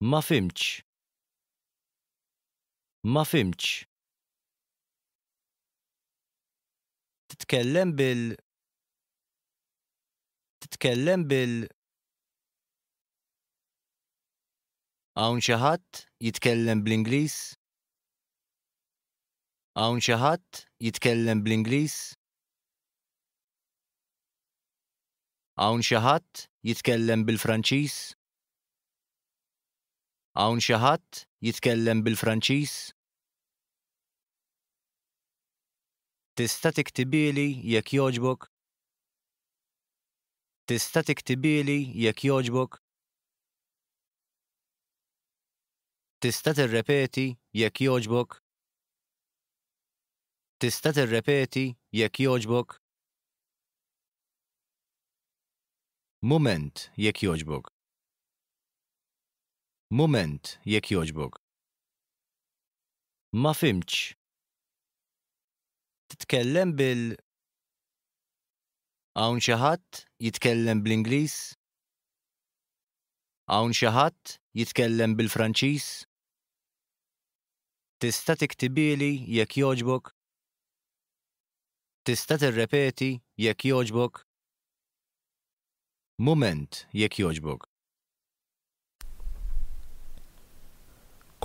Ma fimx. Ma fimx. Titkellem bil Titkellem bil Hawn xi ħadd jitkellem bl-Ingliż? Għawn xi ħadd jitkellem bl-Ingliż? Għawn xi ħadd jitkellem bil-Franċiż? Hawn xi ħadd jitkellem bil-Franċiż? Tista' tiktibili jekk jogħġbok? Tista' tiktibili jekk jogħġbok? Tista' tirrepeti jekk jogħġbok? Tista' tirrepeti jekk jogħġbok? Moment jekk jogħġbok. Moment, jekk joġbok. Ma fimċ. Titkellem bil... Hawn xi ħadd jitkellem bl-Ingliż? Hawn xi ħadd jitkellem bil-Franċiż? Tista' tiktibili, jekk joġbok? Tista' tirrepeti jekk joġbok? Moment jekk joġbok.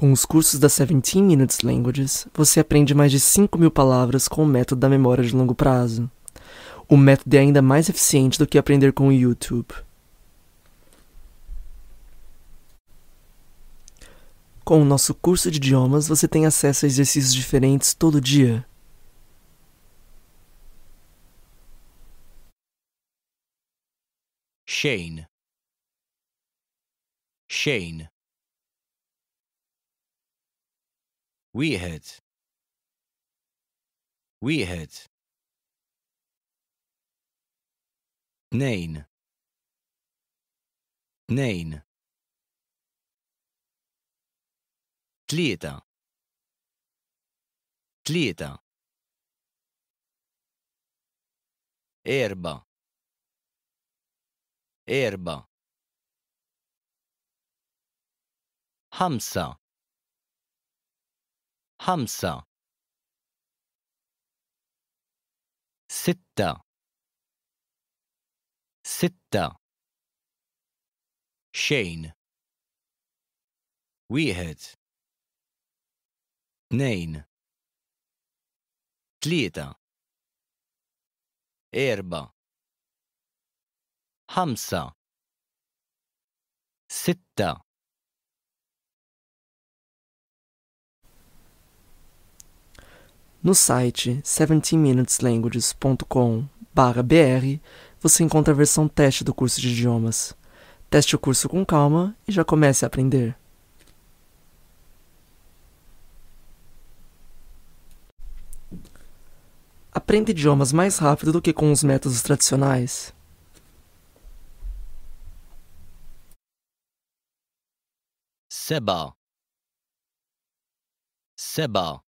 Com os cursos da 17 Minutes Languages, você aprende mais de 5 mil palavras com o método da memória de longo prazo. O método é ainda mais eficiente do que aprender com o YouTube. Com o nosso curso de idiomas, você tem acesso a exercícios diferentes todo dia. Shane Shane We had. We had. Nain. Nain. Tlieta. Tlieta. Erba. Erba. Hamsa. خمسة ستة ستة شين واحد اثنين ثلاثة أربعة خمسة ستة No site 17minuteslanguages.com/br você encontra a versão teste do curso de idiomas. Teste o curso com calma e já comece a aprender. Aprenda idiomas mais rápido do que com os métodos tradicionais. Seba. Seba.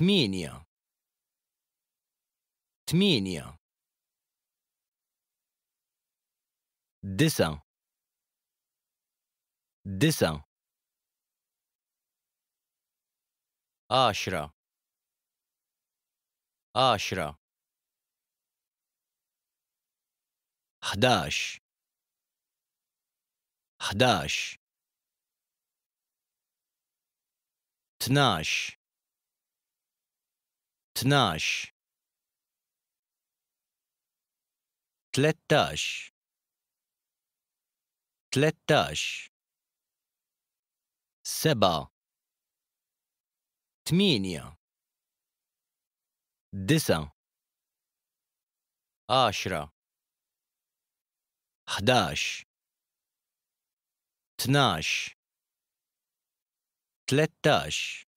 Tminja. Tminja. Disa. Disa. Ashra. Ashra. Ħdax. Ħdax. Tnax tnax tlettax tlettax seba tminja disa عشرة حداش تناش تلتاش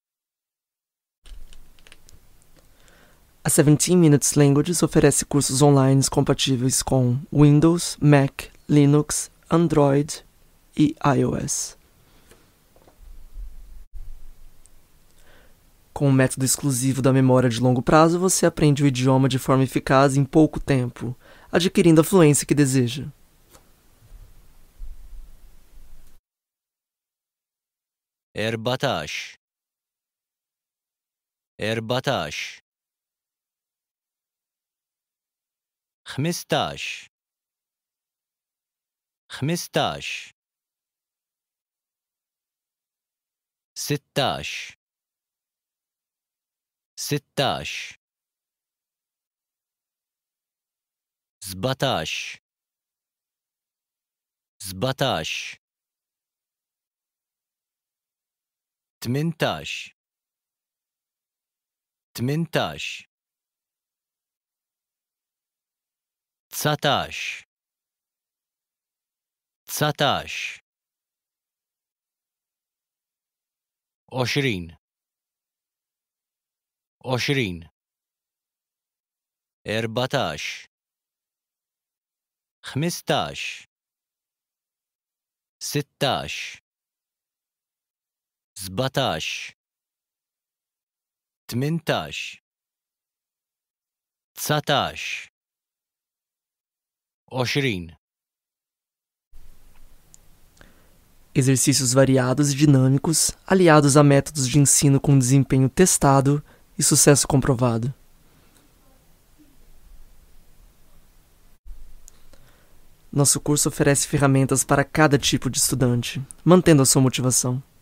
17 Minutes Languages oferece cursos online compatíveis com Windows, Mac, Linux, Android e iOS. Com um método exclusivo da memória de longo prazo, você aprende o idioma de forma eficaz em pouco tempo, adquirindo a fluência que deseja. Erbatash Erbatash خمسطاش خمسطاش ستاش ستاش زبطاش زبطاش تمنتاش تمنتاش Tsatax. Tsatax. Oxrin. Oxrin. Erbatax. Xmistax. Sittax. Zbatax. Tmintax. Tsatax. 20. Exercícios variados e dinâmicos, aliados a métodos de ensino com desempenho testado e sucesso comprovado. Nosso curso oferece ferramentas para cada tipo de estudante, mantendo a sua motivação.